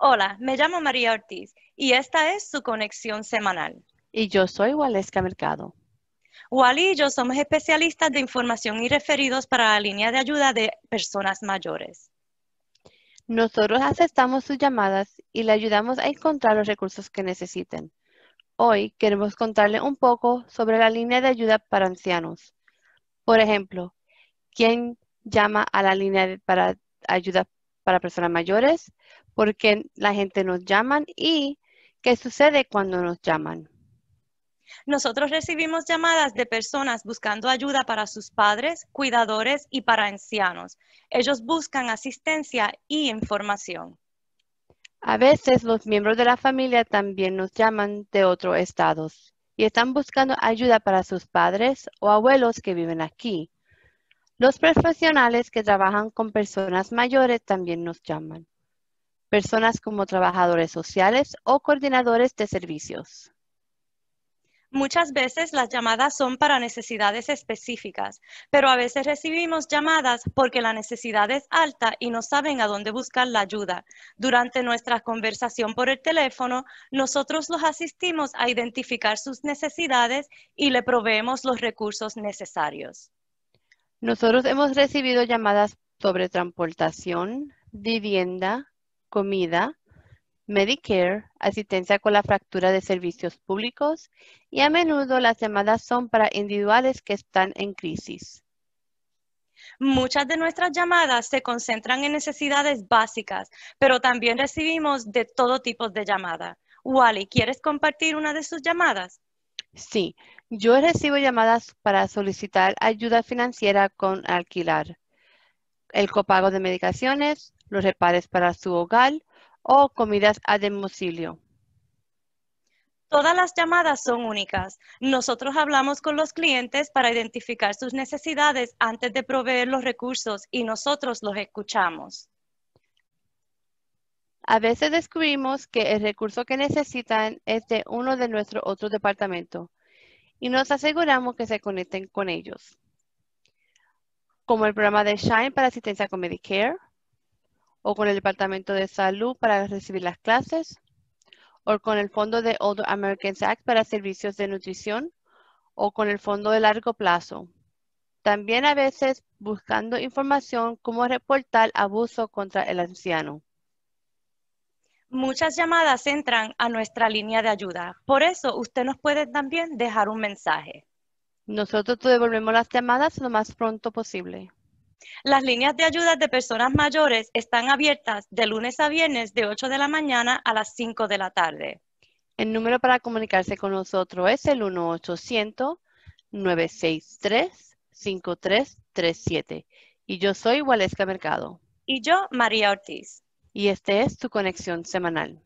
Hola, me llamo María Ortiz y esta es su conexión semanal. Y yo soy Waleska Mercado. Wally y yo somos especialistas de información y referidos para la línea de ayuda de personas mayores. Nosotros aceptamos sus llamadas y le ayudamos a encontrar los recursos que necesiten. Hoy queremos contarle un poco sobre la línea de ayuda para ancianos. Por ejemplo, ¿quién llama a la línea para ayuda para personas mayores, porque la gente nos llama y qué sucede cuando nos llaman. Nosotros recibimos llamadas de personas buscando ayuda para sus padres, cuidadores y para ancianos. Ellos buscan asistencia y información. A veces los miembros de la familia también nos llaman de otros estados y están buscando ayuda para sus padres o abuelos que viven aquí. Los profesionales que trabajan con personas mayores también nos llaman. Personas como trabajadores sociales o coordinadores de servicios. Muchas veces las llamadas son para necesidades específicas, pero a veces recibimos llamadas porque la necesidad es alta y no saben a dónde buscar la ayuda. Durante nuestra conversación por el teléfono, nosotros los asistimos a identificar sus necesidades y le proveemos los recursos necesarios. Nosotros hemos recibido llamadas sobre transportación, vivienda, comida, Medicare, asistencia con la fractura de servicios públicos y a menudo las llamadas son para individuales que están en crisis. Muchas de nuestras llamadas se concentran en necesidades básicas, pero también recibimos de todo tipo de llamadas. Wally, ¿quieres compartir una de sus llamadas? Sí, yo recibo llamadas para solicitar ayuda financiera con alquilar, el copago de medicaciones, los repares para su hogar o comidas a domicilio. Todas las llamadas son únicas. Nosotros hablamos con los clientes para identificar sus necesidades antes de proveer los recursos y nosotros los escuchamos. A veces descubrimos que el recurso que necesitan es de uno de nuestros otros departamentos y nos aseguramos que se conecten con ellos, como el programa de Shine para asistencia con Medicare, o con el Departamento de Salud para recibir las clases, o con el Fondo de Older Americans Act para servicios de nutrición, o con el Fondo de Largo Plazo. También a veces buscando información como reportar abuso contra el anciano. Muchas llamadas entran a nuestra línea de ayuda. Por eso usted nos puede también dejar un mensaje. Nosotros devolvemos las llamadas lo más pronto posible. Las líneas de ayuda de personas mayores están abiertas de lunes a viernes de 8 de la mañana a las 5 de la tarde. El número para comunicarse con nosotros es el 1-800-963-5337. Y yo soy Waleska Mercado. Y yo, María Ortiz y este es tu conexión semanal.